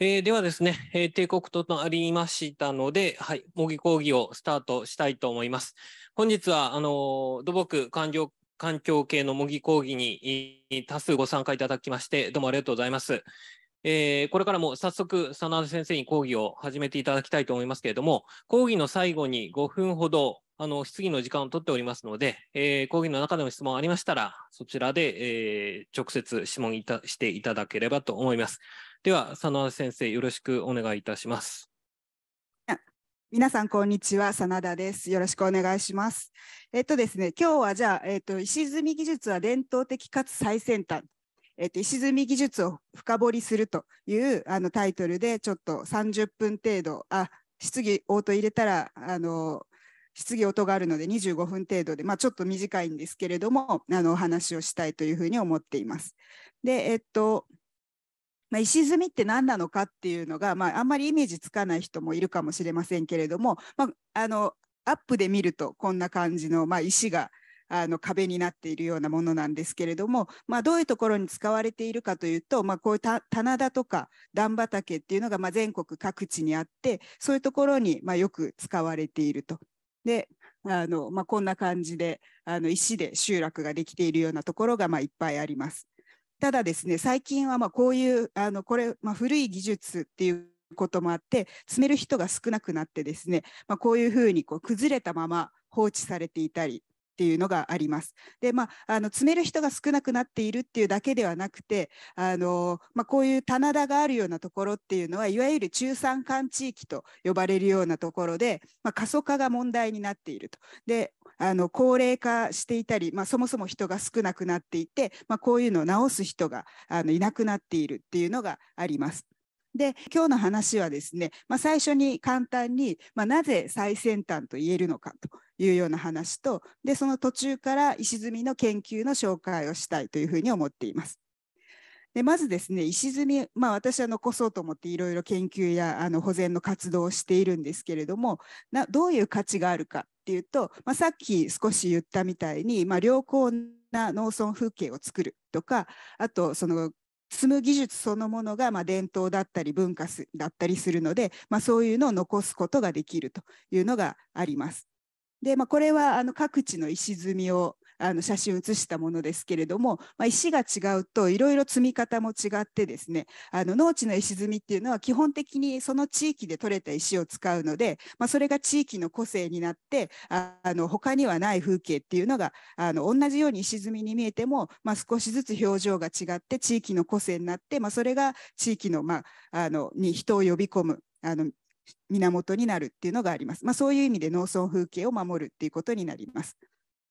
えー、ではですね、えー、帝国となりましたので、はい、模擬講義をスタートしたいと思います。本日は、あの、土木環境環境系の模擬講義に多数ご参加いただきまして、どうもありがとうございます。えー、これからも早速、真田先生に講義を始めていただきたいと思いますけれども、講義の最後に5分ほど、あの、質疑の時間を取っておりますので、えー、講義の中でも質問ありましたら、そちらで、えー、直接質問いたしていただければと思います。では、佐野先生、よろしくお願いいたします。皆さん、こんにちは。真田です。よろしくお願いします。えっとですね、今日はじゃあ、えっと、石積み技術は伝統的かつ最先端。えっと、石積み技術を深掘りするというあのタイトルで、ちょっと30分程度、あ、質疑応答入れたら、あの、質疑応答があるので25分程度で、まあ、ちょっと短いんですけれども、あの、お話をしたいというふうに思っています。で、えっと、まあ、石積みって何なのかっていうのが、まあ、あんまりイメージつかない人もいるかもしれませんけれども、まあ、あのアップで見るとこんな感じの、まあ、石があの壁になっているようなものなんですけれども、まあ、どういうところに使われているかというと、まあ、こういう棚田とか段畑っていうのがま全国各地にあってそういうところにまよく使われていると。であのまあ、こんな感じであの石で集落ができているようなところがまいっぱいあります。ただですね最近はまこういうあのこれ、まあ、古い技術っていうこともあって詰める人が少なくなってですね、まあ、こういうふうにこう崩れたまま放置されていたりっていうのがあります。でまあ、あの詰める人が少なくなっているっていうだけではなくてあの、まあ、こういう棚田があるようなところっていうのはいわゆる中山間地域と呼ばれるようなところで、まあ、過疎化が問題になっていると。であの高齢化していたり、まあ、そもそも人が少なくなっていて、まあ、こういうのを治す人があのいなくなっているっていうのがあります。で今日の話はですね、まあ、最初に簡単に、まあ、なぜ最先端と言えるのかというような話とでその途中から石積みの研究の紹介をしたいというふうに思っています。でまずですね石積み、まあ、私は残そうと思っていろいろ研究やあの保全の活動をしているんですけれどもなどういう価値があるかっていうと、まあ、さっき少し言ったみたいに、まあ、良好な農村風景を作るとかあとその積む技術そのものがま伝統だったり文化だったりするので、まあ、そういうのを残すことができるというのがあります。で、まあ、これはあの各地の石積みをあの写真を写したものですけれども、まあ、石が違うといろいろ積み方も違ってですねあの農地の石積みっていうのは基本的にその地域で採れた石を使うので、まあ、それが地域の個性になってあの他にはない風景っていうのがあの同じように石積みに見えても、まあ、少しずつ表情が違って地域の個性になって、まあ、それが地域の,、まあ、あのに人を呼び込むあの源になるっていうのがあります。まあ、そういう意味で農村風景を守るっていうことになります。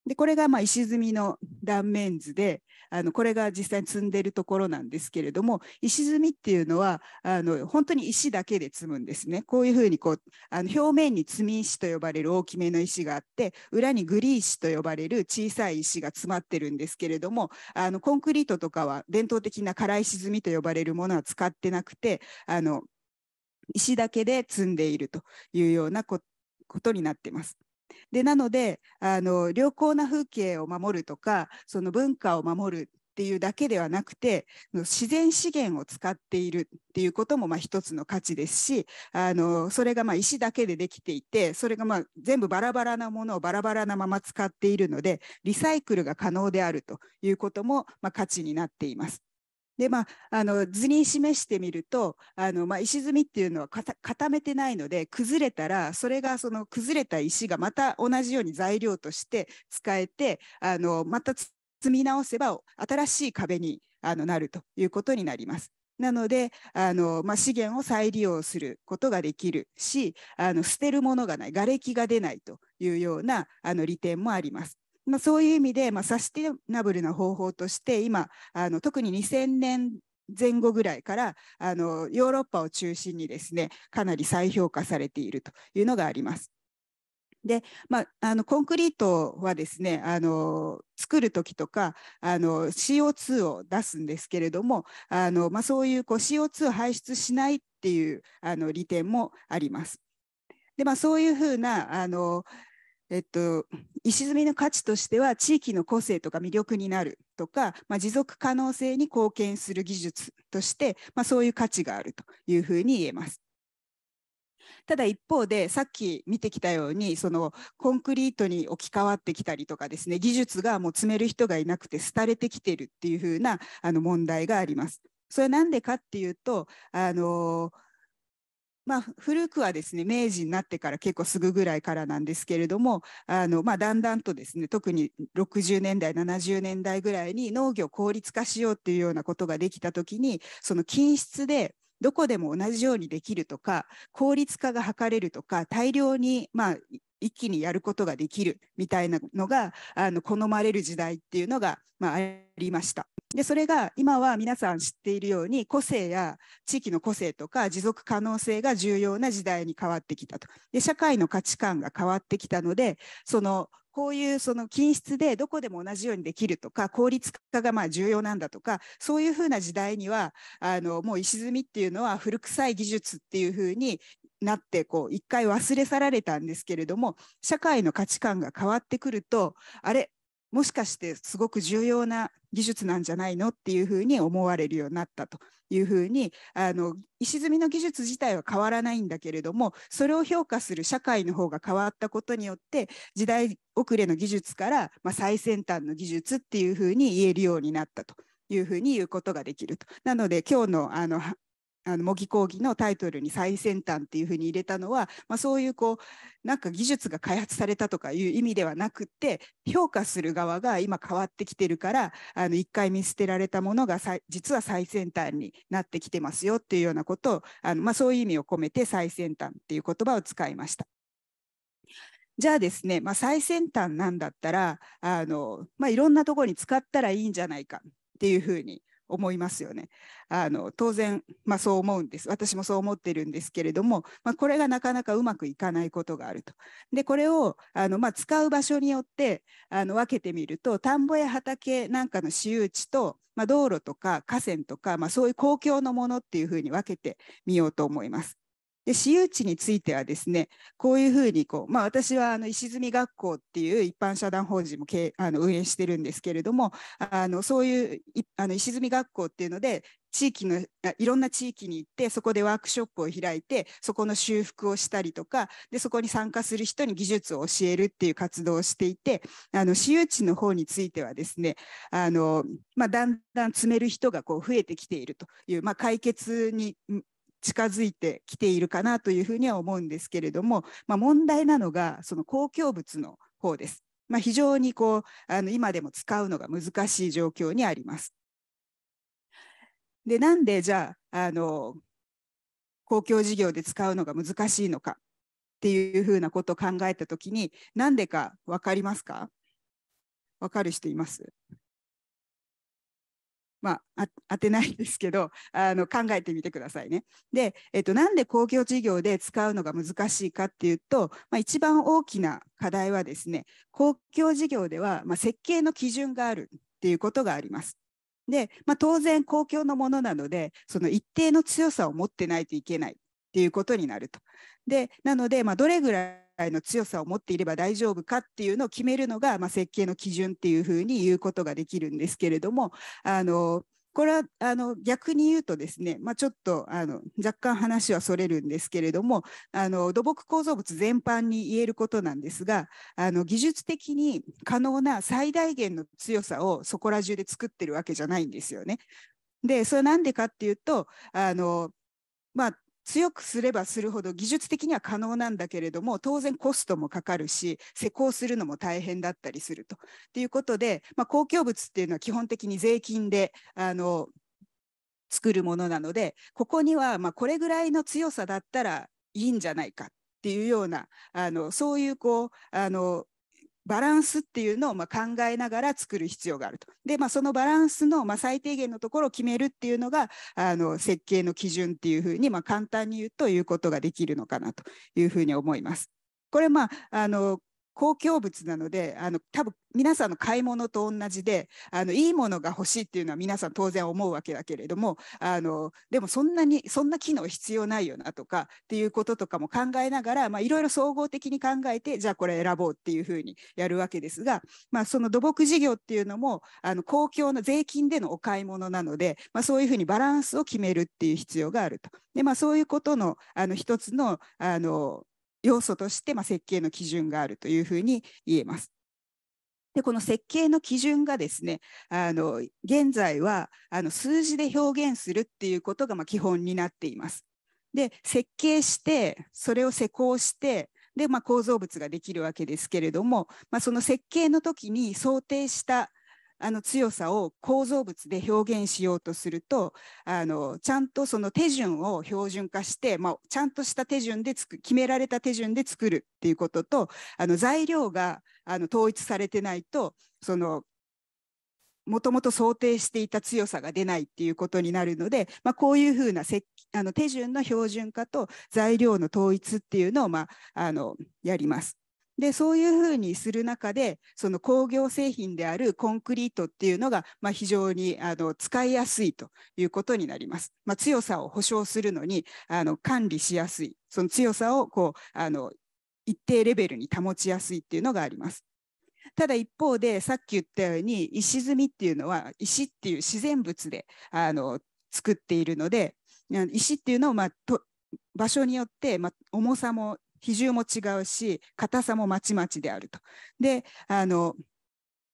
でこれがまあ石積みの断面図であのこれが実際に積んでるところなんですけれども石積みっていうのはあの本当に石だけで積むんですねこういうふうにこうあの表面に積み石と呼ばれる大きめの石があって裏にグリー石と呼ばれる小さい石が詰まってるんですけれどもあのコンクリートとかは伝統的な空石積みと呼ばれるものは使ってなくてあの石だけで積んでいるというようなことになってます。でなのであの良好な風景を守るとかその文化を守るっていうだけではなくて自然資源を使っているっていうこともまあ一つの価値ですしあのそれがまあ石だけでできていてそれがまあ全部バラバラなものをバラバラなまま使っているのでリサイクルが可能であるということもまあ価値になっています。でまあ、あの図に示してみるとあの、まあ、石積みっていうのは固めてないので崩れたらそれがその崩れた石がまた同じように材料として使えてあのまた積み直せば新しい壁にあのなるということになります。なのであの、まあ、資源を再利用することができるしあの捨てるものがない瓦礫が出ないというようなあの利点もあります。まあ、そういう意味で、まあ、サスティナブルな方法として今あの特に2000年前後ぐらいからあのヨーロッパを中心にですねかなり再評価されているというのがあります。で、まあ、あのコンクリートはですねあの作る時とかあの CO2 を出すんですけれどもあの、まあ、そういうこう CO2 を排出しないっていうあの利点もあります。でまあ、そういうふうなあのえっと、石積みの価値としては地域の個性とか魅力になるとか、まあ、持続可能性に貢献する技術として、まあ、そういう価値があるというふうに言えます。ただ一方でさっき見てきたようにそのコンクリートに置き換わってきたりとかですね技術がもう詰める人がいなくて廃れてきてるっていうふうなあの問題があります。それは何でかっていうとあのーまあ、古くはですね明治になってから結構すぐぐらいからなんですけれどもあの、まあ、だんだんとですね特に60年代70年代ぐらいに農業効率化しようっていうようなことができた時にその均質でどこでも同じようにできるとか効率化が図れるとか大量に、まあ、一気にやることができるみたいなのがあの好まれる時代っていうのが、まあ、ありました。でそれが今は皆さん知っているように個性や地域の個性とか持続可能性が重要な時代に変わってきたとで社会の価値観が変わってきたのでそのこういうその均質でどこでも同じようにできるとか効率化がまあ重要なんだとかそういうふうな時代にはあのもう石積みっていうのは古臭い技術っていうふうになってこう一回忘れ去られたんですけれども社会の価値観が変わってくるとあれもしかしてすごく重要な技術なんじゃないのっていうふうに思われるようになったというふうにあの石積みの技術自体は変わらないんだけれどもそれを評価する社会の方が変わったことによって時代遅れの技術から、まあ、最先端の技術っていうふうに言えるようになったというふうに言うことができると。なので今日のあのあの模擬講義のタイトルに最先端っていうふうに入れたのは、まあ、そういうこうなんか技術が開発されたとかいう意味ではなくて評価する側が今変わってきてるからあの一回見捨てられたものが実は最先端になってきてますよっていうようなことをあの、まあ、そういう意味を込めて最先端っていう言葉を使いました。じゃあですね、まあ、最先端なんだったらあの、まあ、いろんなところに使ったらいいんじゃないかっていうふうに思いますよね。あの当然、まあ、そう思うんです私もそう思ってるんですけれども、まあ、これがなかなかうまくいかないことがあると。でこれをあの、まあ、使う場所によってあの分けてみると田んぼや畑なんかの私有地と、まあ、道路とか河川とか、まあ、そういう公共のものっていうふうに分けてみようと思います。で私有地についてはですねこういうふうにこう、まあ、私はあの石積学校っていう一般社団法人もあの運営してるんですけれどもあのそういういあの石積学校っていうので地域のいろんな地域に行ってそこでワークショップを開いてそこの修復をしたりとかでそこに参加する人に技術を教えるっていう活動をしていてあの私有地の方についてはですねあの、まあ、だんだん詰める人がこう増えてきているという、まあ、解決に近づいてきているかなというふうには思うんですけれども、まあ、問題なのがその公共物の方です。まあ、非常にこうあの今でも使うのが難しい状況にあります。でなんでじゃああの公共事業で使うのが難しいのかっていうふうなことを考えた時に何でか分かりますか分かる人いますまあ、当てないですけど あの考えてみてくださいね。で、えっと、なんで公共事業で使うのが難しいかっていうと、まあ、一番大きな課題はですね公共事業では、まあ、設計の基準があるっていうことがあります。で、まあ、当然公共のものなのでその一定の強さを持ってないといけないっていうことになると。でなので、まあ、どれぐらいいの強さを持っていれば大丈夫かっていうのを決めるのが、まあ、設計の基準っていうふうに言うことができるんですけれどもあのこれはあの逆に言うとですね、まあ、ちょっとあの若干話はそれるんですけれどもあの土木構造物全般に言えることなんですがあの技術的に可能な最大限の強さをそこら中で作ってるわけじゃないんですよね。でそれなんでかっていうとあのまあ強くすればするほど技術的には可能なんだけれども当然コストもかかるし施工するのも大変だったりすると。ということで、まあ、公共物っていうのは基本的に税金であの作るものなのでここにはまこれぐらいの強さだったらいいんじゃないかっていうようなあのそういうこうあのバランスっていうのをま考えながら作る必要があると。で、まあ、そのバランスのま最低限のところを決めるっていうのがあの設計の基準っていうふうにま簡単に言うということができるのかなというふうに思います。これまああの公共物なのであの多分皆さんの買い物と同じであのいいものが欲しいっていうのは皆さん当然思うわけだけれどもあのでもそんなにそんな機能必要ないよなとかっていうこととかも考えながら、まあ、いろいろ総合的に考えてじゃあこれ選ぼうっていうふうにやるわけですが、まあ、その土木事業っていうのもあの公共の税金でのお買い物なので、まあ、そういうふうにバランスを決めるっていう必要があると。でまあ、そういうことのあの一つのあの要素として、まあ、設計の基準があるというふうに言えます。でこの設計の基準がですねあの現在はあの数字で表現するっていうことがまあ基本になっています。で設計してそれを施工してで、まあ、構造物ができるわけですけれども、まあ、その設計の時に想定したあの強さを構造物で表現しようとするとあのちゃんとその手順を標準化して、まあ、ちゃんとした手順でつく決められた手順で作るっていうこととあの材料があの統一されてないとそのもともと想定していた強さが出ないっていうことになるので、まあ、こういうふうなあの手順の標準化と材料の統一っていうのを、まあ、あのやります。でそういうふうにする中でその工業製品であるコンクリートっていうのが、まあ、非常にあの使いやすいということになります。まあ、強さを保証するのにあの管理しやすいその強さをこうあの一定レベルに保ちやすいっていうのがあります。ただ一方でさっき言ったように石積みっていうのは石っていう自然物であの作っているので石っていうのを、まあ、と場所によって、まあ、重さも比重も違うし硬さもまちまちであると。であの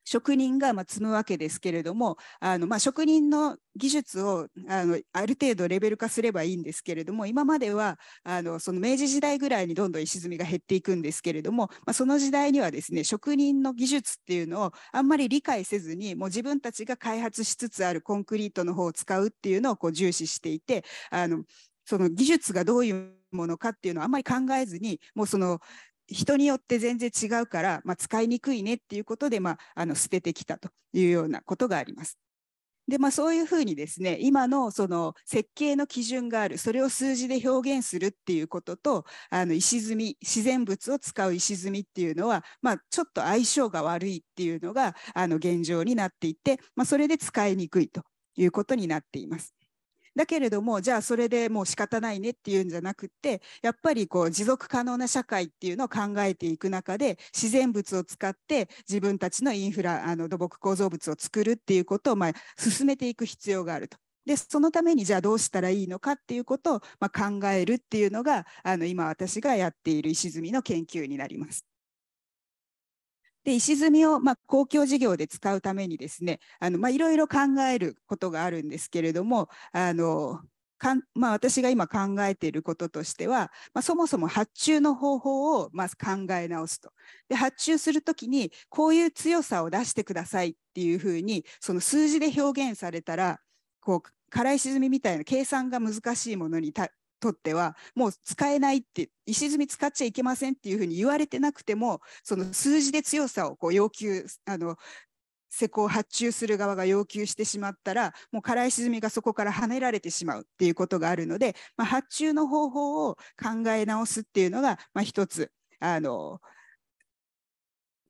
職人がま積むわけですけれどもあの、まあ、職人の技術をあのある程度レベル化すればいいんですけれども今まではあのその明治時代ぐらいにどんどん石積みが減っていくんですけれども、まあ、その時代にはですね職人の技術っていうのをあんまり理解せずにもう自分たちが開発しつつあるコンクリートの方を使うっていうのをこう重視していてあのその技術がどういうものかっていうのはあんまり考えずにもうその人によって全然違うから、まあ、使いにくいねっていうことで、まあ、あの捨ててきたというようなことがあります。でまあ、そういうふうにですね今のその設計の基準があるそれを数字で表現するっていうこととあの石積み自然物を使う石積みっていうのは、まあ、ちょっと相性が悪いっていうのがあの現状になっていて、まあ、それで使いにくいということになっています。だけれどもじゃあそれでもう仕方ないねっていうんじゃなくってやっぱりこう持続可能な社会っていうのを考えていく中で自然物を使って自分たちのインフラあの土木構造物を作るっていうことをまあ進めていく必要があると。でそのためにじゃあどうしたらいいのかっていうことを、まあ、考えるっていうのがあの今私がやっている石積みの研究になります。で石積みをまあ公共事業で使うためにですねいろいろ考えることがあるんですけれどもあのかんまあ、私が今考えていることとしては、まあ、そもそも発注の方法をまず考え直すとで発注するときにこういう強さを出してくださいっていうふうにその数字で表現されたらこう辛い沈みみたいな計算が難しいものにとってはもう使えないって石積み使っちゃいけませんっていうふうに言われてなくてもその数字で強さをこう要求あの施工発注する側が要求してしまったらもう空石積みがそこからはねられてしまうっていうことがあるので、まあ、発注の方法を考え直すっていうのが、まあ、一つあの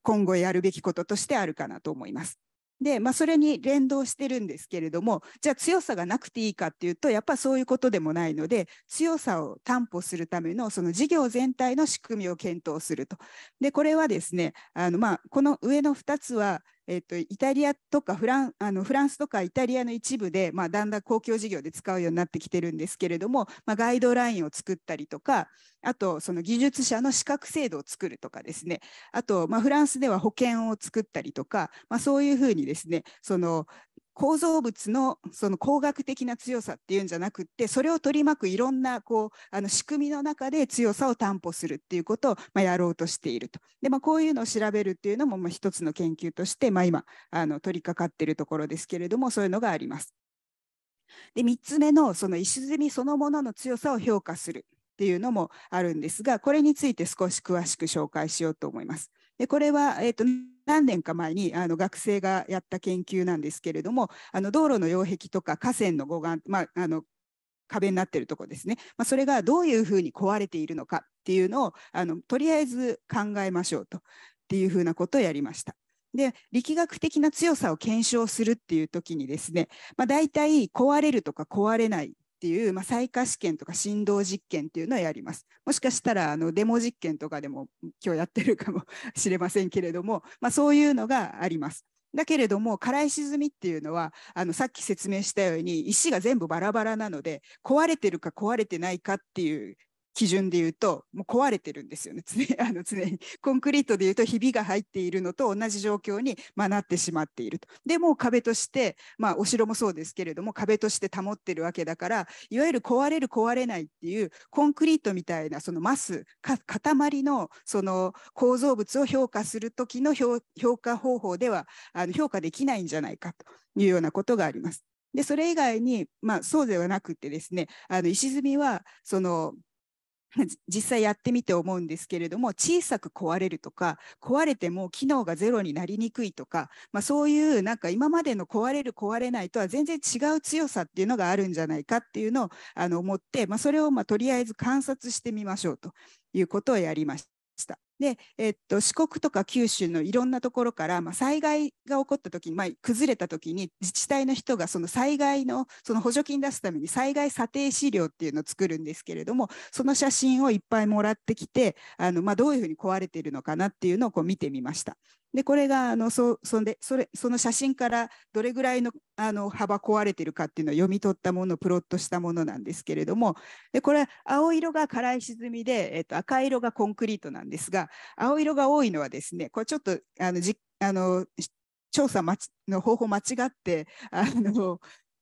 今後やるべきこととしてあるかなと思います。で、まあ、それに連動してるんですけれどもじゃあ強さがなくていいかっていうとやっぱそういうことでもないので強さを担保するためのその事業全体の仕組みを検討すると。でこれはですねあの、まあ、この上の2つはえっと、イタリアとかフランあのフランスとかイタリアの一部で、まあ、だんだん公共事業で使うようになってきてるんですけれども、まあ、ガイドラインを作ったりとかあとその技術者の資格制度を作るとかですねあと、まあ、フランスでは保険を作ったりとか、まあ、そういうふうにですねその構造物のその工学的な強さっていうんじゃなくってそれを取り巻くいろんなこうあの仕組みの中で強さを担保するっていうことをまやろうとしているとで、まあ、こういうのを調べるっていうのもまあ一つの研究として、まあ、今あの取り掛かってるところですけれどもそういうのがあります。で3つ目のその石積みそのものの強さを評価するっていうのもあるんですがこれについて少し詳しく紹介しようと思います。でこれは、えーと、何年か前にあの学生がやった研究なんですけれどもあの道路の擁壁とか河川の護岸、まあ、あの壁になっているところですね、まあ、それがどういうふうに壊れているのかっていうのをあのとりあえず考えましょうとっていうふうなことをやりました。で力学的な強さを検証するっていう時にですね、まあ、大体壊れるとか壊れないっていう、まあ、再化試験とか振動実験っていうのをやります。もしかしたらあのデモ実験とかでも今日やってるかもしれませんけれども、まあ、そういうのがあります。だけれども空石積みっていうのはあのさっき説明したように石が全部バラバラなので壊れてるか壊れてないかっていう基準で言うと、もう壊れてるんですよね、常 あの常に。コンクリートで言うと、ひびが入っているのと同じ状況に、まなってしまっていると。でも壁として、まあ、お城もそうですけれども、壁として保ってるわけだから、いわゆる壊れる、壊れないっていう、コンクリートみたいな、そのマス、塊のその構造物を評価するときの評価方法ではあの評価できないんじゃないかというようなことがあります。でそれ以外に、まあ、そうではなくてですねあの石積みはその実際やってみて思うんですけれども小さく壊れるとか壊れても機能がゼロになりにくいとか、まあ、そういうなんか今までの壊れる壊れないとは全然違う強さっていうのがあるんじゃないかっていうのをあの思って、まあ、それをまとりあえず観察してみましょうということをやりました。で、えっと、四国とか九州のいろんなところから、まあ、災害が起こった時に、まあ、崩れた時に自治体の人がその災害のその補助金出すために災害査定資料っていうのを作るんですけれどもその写真をいっぱいもらってきてあの、まあ、どういうふうに壊れているのかなっていうのをこう見てみました。でこれがあのそそんでそれその写真からどれぐらいのあの幅壊れてるかっていうのを読み取ったものをプロットしたものなんですけれどもでこれは青色が辛い沈みで、えっと、赤色がコンクリートなんですが青色が多いのはですねこれちょっとあのじあの調査の方法間違ってあの、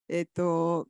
えっと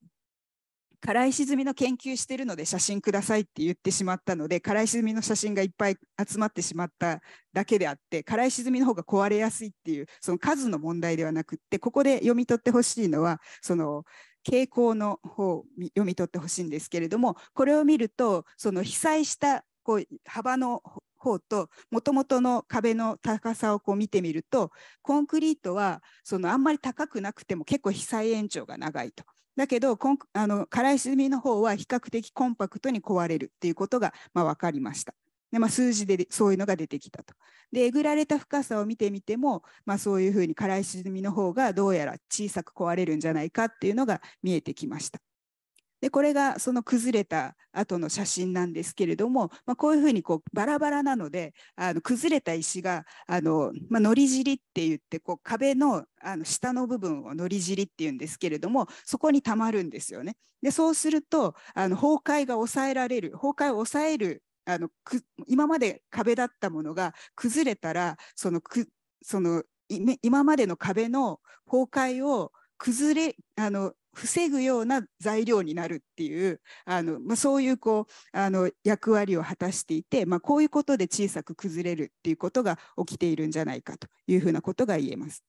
辛い沈みの研究してるので写真くださいって言ってしまったので辛い沈みの写真がいっぱい集まってしまっただけであって辛い沈みの方が壊れやすいっていうその数の問題ではなくってここで読み取ってほしいのはその傾向の方を読み取ってほしいんですけれどもこれを見るとその被災したこう幅の方ともともとの壁の高さをこう見てみるとコンクリートはそのあんまり高くなくても結構被災延長が長いとだけどあの辛いみの方は比較的コンパクトに壊れるっていうことが、まあ、分かりました。でまあ、数字でそういうのが出てきたと。でえぐられた深さを見てみても、まあ、そういうふうに辛い沈みの方がどうやら小さく壊れるんじゃないかっていうのが見えてきました。でこれがその崩れた後の写真なんですけれども、まあ、こういうふうにこうバラバラなのであの崩れた石があの、まあ、のり尻って言ってこう壁のあの下の部分をのり尻っていうんですけれどもそこにたまるんですよね。でそうするとあの崩壊が抑えられる崩壊を抑えるあのく今まで壁だったものが崩れたらそのくその今までの壁の崩壊を崩れあの防ぐような材料になるっていうあの、まあ、そういうこうあの役割を果たしていて、まあ、こういうことで小さく崩れるっていうことが起きているんじゃないかというふうなことが言えます。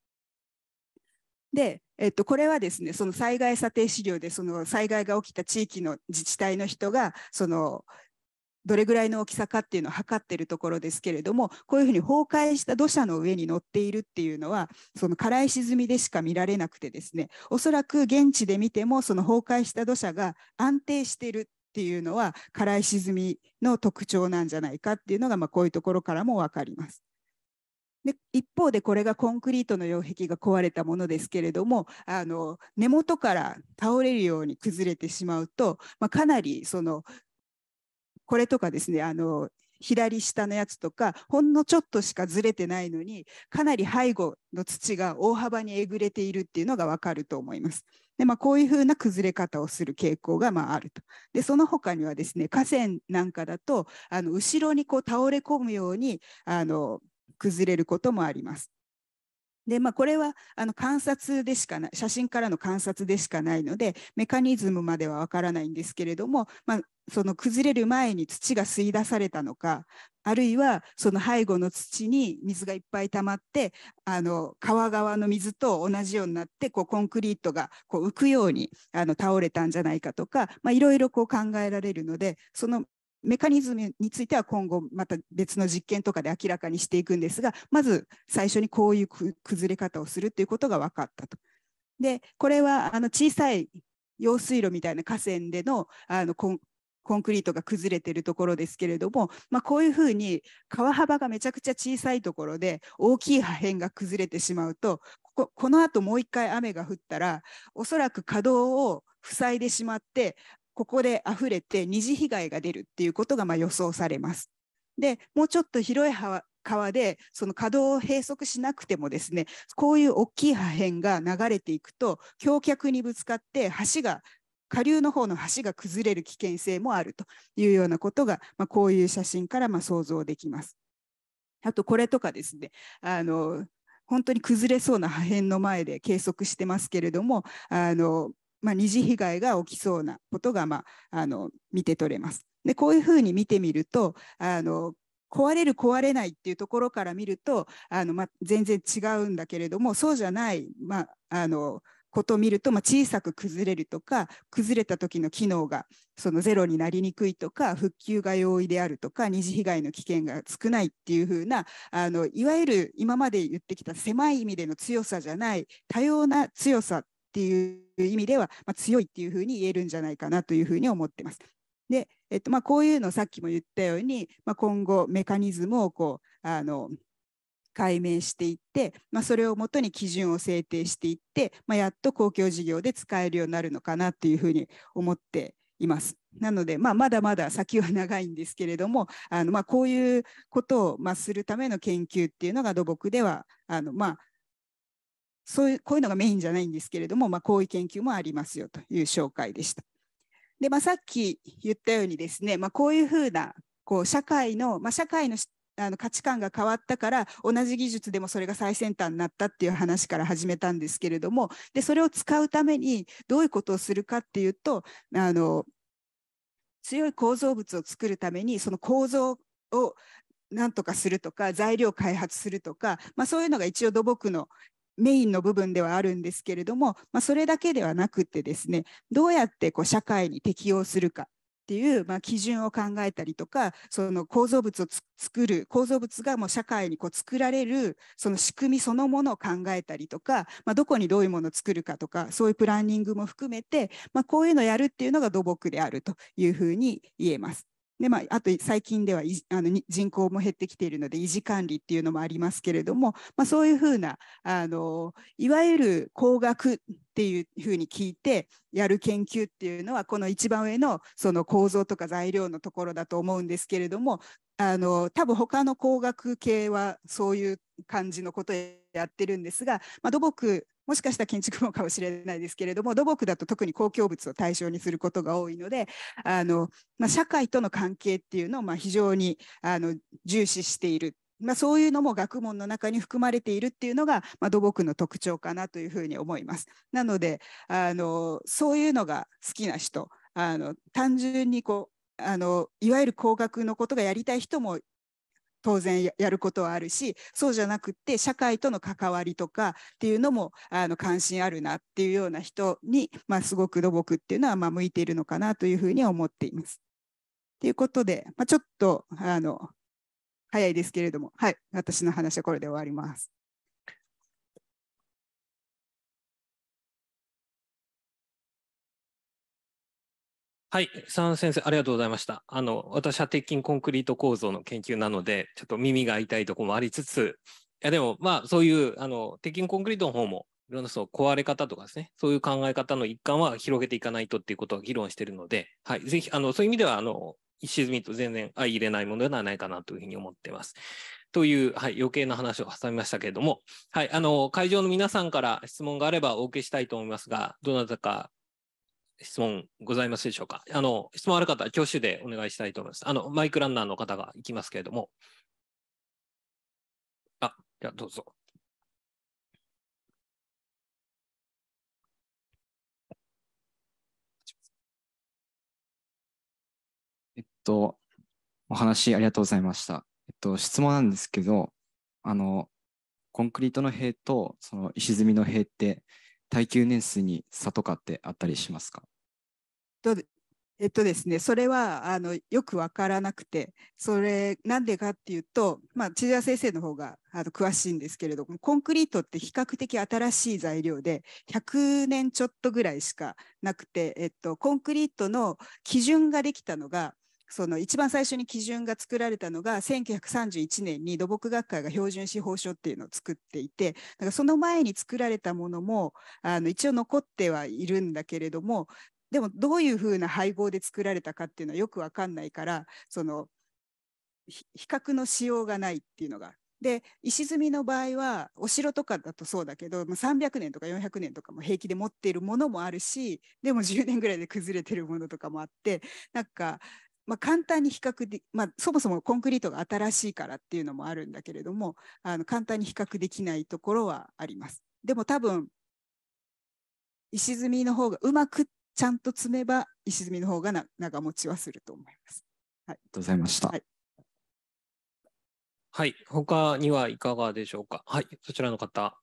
で、えっと、これはですねその災害査定資料でその災害が起きた地域の自治体の人がそのどれぐらいの大きさかっていうのを測ってるところですけれどもこういうふうに崩壊した土砂の上に乗っているっていうのはその辛い沈みでしか見られなくてですねおそらく現地で見てもその崩壊した土砂が安定してるっていうのは辛い沈みの特徴なんじゃないかっていうのが、まあ、こういうところからも分かります。で一方でこれがコンクリートの擁壁が壊れたものですけれどもあの根元から倒れるように崩れてしまうと、まあ、かなりそのこれとかですねあの左下のやつとかほんのちょっとしかずれてないのにかなり背後の土が大幅にえぐれているっていうのが分かると思います。でまあ、こういうふうな崩れ方をする傾向がまああると。でその他にはですね河川なんかだとあの後ろにこう倒れ込むようにあの崩れることもあります。で、まあ、これはあの観察でしかない写真からの観察でしかないのでメカニズムまではわからないんですけれども、まあ、その崩れる前に土が吸い出されたのかあるいはその背後の土に水がいっぱい溜まってあの川側の水と同じようになってこうコンクリートがこう浮くようにあの倒れたんじゃないかとかいろいろ考えられるのでそのメカニズムについては今後また別の実験とかで明らかにしていくんですがまず最初にこういう崩れ方をするということが分かったと。でこれはあの小さい用水路みたいな河川でのあのコンコンクリートが崩れてるところですけれども、まあ、こういうふうに川幅がめちゃくちゃ小さいところで大きい破片が崩れてしまうとここのあともう一回雨が降ったらおそらく稼働を塞いでしまってここで溢れて二次被害が出るっていうことがま予想されます。でもうちょっと広い川でその稼働を閉塞しなくてもですねこういう大きい破片が流れていくと橋脚にぶつかって橋が下流の方の橋が崩れる危険性もあるというようなことが、まあ、こういう写真からま想像できます。あとこれとかですねあの本当に崩れそうな破片の前で計測してますけれどもあのまあ、二次被害が起きそうなことが、まあ、あの見て取れます。でこういうふうに見てみるとあの壊れる壊れないっていうところから見るとあの、まあ、全然違うんだけれどもそうじゃない、まあ、あのことを見ると、まあ、小さく崩れるとか崩れた時の機能がそのゼロになりにくいとか復旧が容易であるとか二次被害の危険が少ないっていうふうなあのいわゆる今まで言ってきた狭い意味での強さじゃない多様な強さっていうう意味では、まあ、強いっていうふうに言えるんじゃないかなというふうに思ってます。で、えっとまあ、こういうのさっきも言ったように、まあ、今後メカニズムをこうあの解明していって、まあ、それをもとに基準を制定していって、まあ、やっと公共事業で使えるようになるのかなというふうに思っています。なので、まあ、まだまだ先は長いんですけれどもあの、まあ、こういうことを、まあ、するための研究っていうのが土木ではあの、まあ、そういうこういうのがメインじゃないんですけれども、まあ、こういう研究もありますよという紹介でした。で、まあ、さっき言ったようにですね、まあ、こういうふうなこう社会の、まあ、社会のあの価値観が変わったから同じ技術でもそれが最先端になったっていう話から始めたんですけれどもでそれを使うためにどういうことをするかっていうとあの強い構造物を作るためにその構造をなんとかするとか材料を開発するとか、まあ、そういうのが一応土木のメインの部分ではあるんですけれども、まあ、それだけではなくてですねどうやってこう社会に適応するかっていう、まあ、基準を考えたりとかその構造物を作る構造物がもう社会にこう作られるその仕組みそのものを考えたりとか、まあ、どこにどういうものを作るかとかそういうプランニングも含めて、まあ、こういうのをやるっていうのが土木であるというふうに言えます。でまあ、あと最近ではあの人口も減ってきているので維持管理っていうのもありますけれども、まあ、そういうふうなあのいわゆる工学っていうふうに聞いてやる研究っていうのはこの一番上のその構造とか材料のところだと思うんですけれどもあの多分他の工学系はそういう感じのことやってるんですが、まあ、土木もしかしたら建築もかもしれないですけれども土木だと特に公共物を対象にすることが多いのであの、まあ、社会との関係っていうのをまあ非常にあの重視している。まあ、そういうのも学問の中に含まれているっていうのが、まあ、土木の特徴かなというふうに思います。なのであのそういうのが好きな人あの単純にこうあのいわゆる工学のことがやりたい人も当然やることはあるしそうじゃなくって社会との関わりとかっていうのもあの関心あるなっていうような人に、まあ、すごく土木っていうのはま向いているのかなというふうに思っています。ということで、まあ、ちょっとあの早いですけれども、はい、私の話はこれで終わります。はい、三先生、ありがとうございました。あの、私は鉄筋コンクリート構造の研究なので、ちょっと耳が痛いとこもありつつ、いや、でも、まあ、そういう、あの、鉄筋コンクリートの方も、いろんなそう、壊れ方とかですね、そういう考え方の一環は広げていかないとっていうことを議論しているので、はい、ぜひ、あの、そういう意味では、あの、石積みと全然相入れないものではないかなというふうに思っています。という、はい、余計な話を挟みましたけれども、はい、あの、会場の皆さんから質問があればお受けしたいと思いますが、どなたか質問ございますでしょうか。あの質問ある方、挙手でお願いしたいと思います。あのマイクランナーの方がいきますけれども。あ、じゃあどうぞ。えっと、お話ありがとうございました。えっと、質問なんですけど、あの、コンクリートの塀とその石積みの塀って耐久年数に差とかってあったりしますかえっとですね、それはあのよく分からなくてそれなんでかっていうと、まあ、千々先生の方があの詳しいんですけれどもコンクリートって比較的新しい材料で100年ちょっとぐらいしかなくて、えっと、コンクリートの基準ができたのがその一番最初に基準が作られたのが1931年に土木学会が標準司法書っていうのを作っていてだからその前に作られたものもあの一応残ってはいるんだけれどもでもどういうふうな配合で作られたかっていうのはよく分かんないからその比較のしようがないっていうのがで石積みの場合はお城とかだとそうだけど300年とか400年とかも平気で持っているものもあるしでも10年ぐらいで崩れてるものとかもあってなんかまあ、簡単に比較で、まあ、そもそもコンクリートが新しいからっていうのもあるんだけれどもあの簡単に比較できないところはあります。でも多分石積みの方がうまくちゃんと積めば石積みの方がな長持ちはすると思います。はい、ありがとうございました。はい、はい、他にはいかがでしょうか。はい、そちらの方。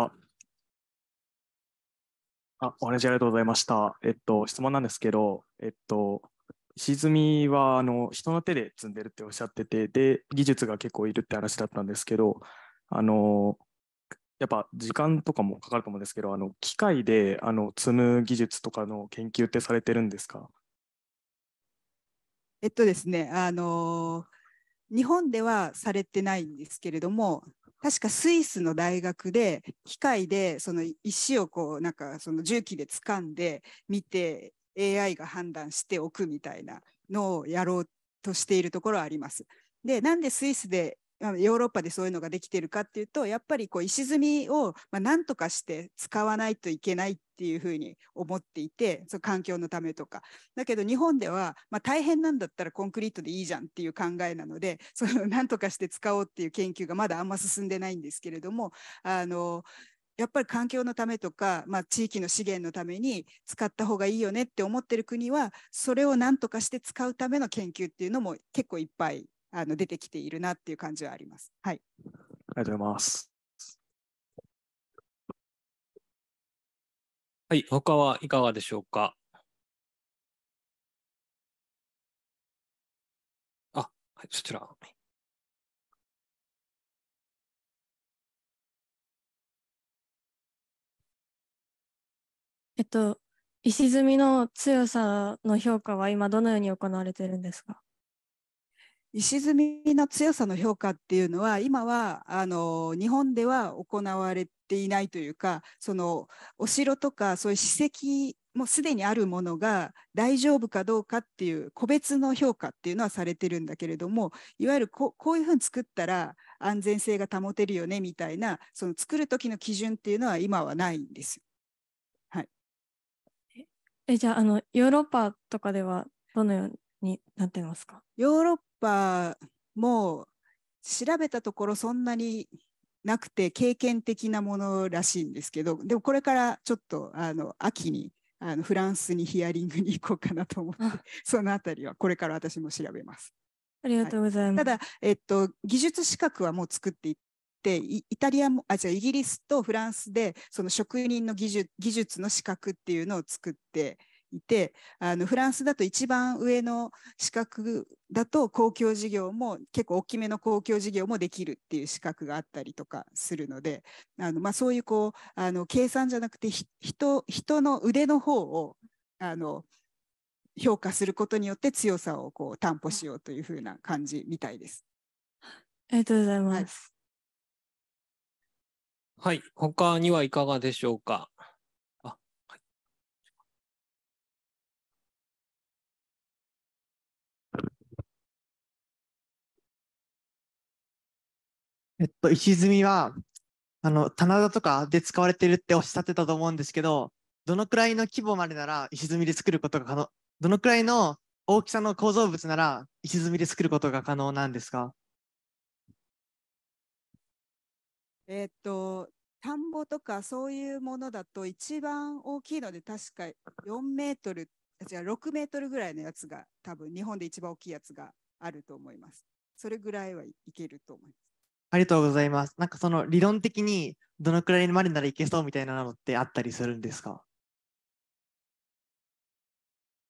あ、あ、お話ありがとうございました。えっと、質問なんですけど、えっと、石積みはあの人の手で積んでるっておっしゃってて、で、技術が結構いるって話だったんですけど、あの、やっぱ時間とかもかかると思うんですけど、あの機械であの積む技術とかの研究ってされてるんですかえっとですね、あの日本ではされてないんですけれども、確かスイスの大学で機械でその石をこうなんかその重機で掴んで見て AI が判断しておくみたいなのをやろうとしているところはあります。でなんでスイスでヨーロッパでそういうのができてるかっていうとやっぱりこう石積みをまあんとかして使わないといけないっていうふうに思っていてその環境のためとかだけど日本ではまあ大変なんだったらコンクリートでいいじゃんっていう考えなので そのんとかして使おうっていう研究がまだあんま進んでないんですけれどもあのやっぱり環境のためとか、まあ、地域の資源のために使った方がいいよねって思ってる国はそれをなんとかして使うための研究っていうのも結構いっぱいあの出てきているなっていう感じはあります。はい、ありがとうございます。はい、他はいかがでしょうか。あ、はい、そちら。えっと、石積みの強さの評価は今どのように行われているんですか石積みの強さの評価っていうのは今はあの日本では行われていないというかそのお城とかそういう史跡もすでにあるものが大丈夫かどうかっていう個別の評価っていうのはされてるんだけれどもいわゆるこういうふうに作ったら安全性が保てるよねみたいなその作る時の基準っていうのは今はないんです。はい、えじゃああのヨーロッパとかではどのようになってますかヨーロッぱもう調べたところそんなになくて経験的なものらしいんですけどでもこれからちょっとあの秋にあのフランスにヒアリングに行こうかなと思って そのあたりはこれから私も調べます。ありがとうございます。はい、ただ、えっと、技術資格はもう作っていってイタリアもあじゃイギリスとフランスでその職人の技術技術の資格っていうのを作っていてあのフランスだと一番上の資格だと公共事業も結構大きめの公共事業もできるっていう資格があったりとかするのであの、まあ、そういうこうあの計算じゃなくて人人の腕の方をあの評価することによって強さをこう担保しようというふうな感じみたいです。ありがとうございます。はい、はい、他にはいかがでしょうか。えっと、石積みは、あの、棚田とかで使われてるっておっしゃってたと思うんですけど、どのくらいの規模までなら石積みで作ることが可能、どのくらいの大きさの構造物なら石積みで作ることが可能なんですかえー、っと、田んぼとかそういうものだと一番大きいので確か4メートル、違う、6メートルぐらいのやつが多分日本で一番大きいやつがあると思います。それぐらいはいけると思います。ありがとうございます。なんかその理論的にどのくらいまでならいけそうみたいなのってあったりするんですか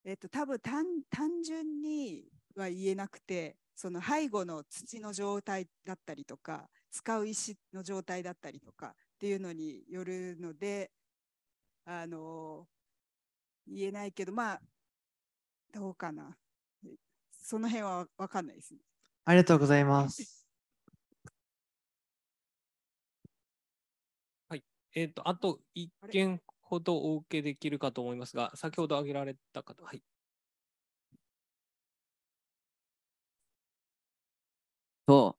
えっと多分単単純には言えなくてその背後の土の状態だったりとか使う石の状態だったりとかっていうのによるのであの言えないけどまあどうかなその辺は分かんないですね。ありがとうございます。えっ、ー、と、あと1件ほどお受けできるかと思いますが、先ほど挙げられた方、はい。う、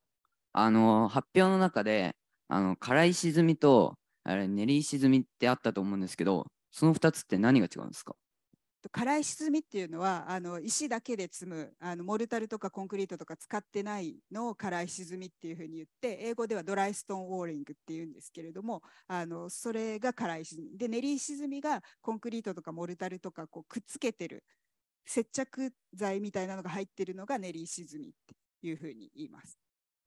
あの、発表の中で、あの、辛い沈みと、あれ、練り沈みってあったと思うんですけど、その2つって何が違うんですか辛い沈みっていうのはあの石だけで積むあのモルタルとかコンクリートとか使ってないのを辛い沈みっていうふうに言って英語ではドライストーンウォーリングっていうんですけれどもあのそれが辛い沈みで練り沈みがコンクリートとかモルタルとかこうくっつけてる接着剤みたいなのが入ってるのが練り沈みっていうふうに言います。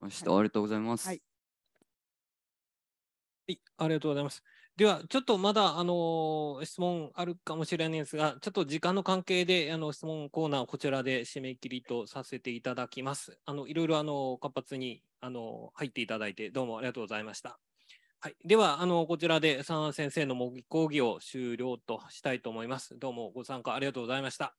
ありがとうございます。はい、はい、ありがとうございます。では、ちょっとまだ、あの質問あるかもしれないんですが、ちょっと時間の関係で、あの、質問コーナーをこちらで締め切りとさせていただきます。あの、いろいろ、あの、活発に、あの、入っていただいて、どうもありがとうございました。はい、ではあのこちらで三和先生の模擬講義を終了としたいと思います。どうもご参加ありがとうございました。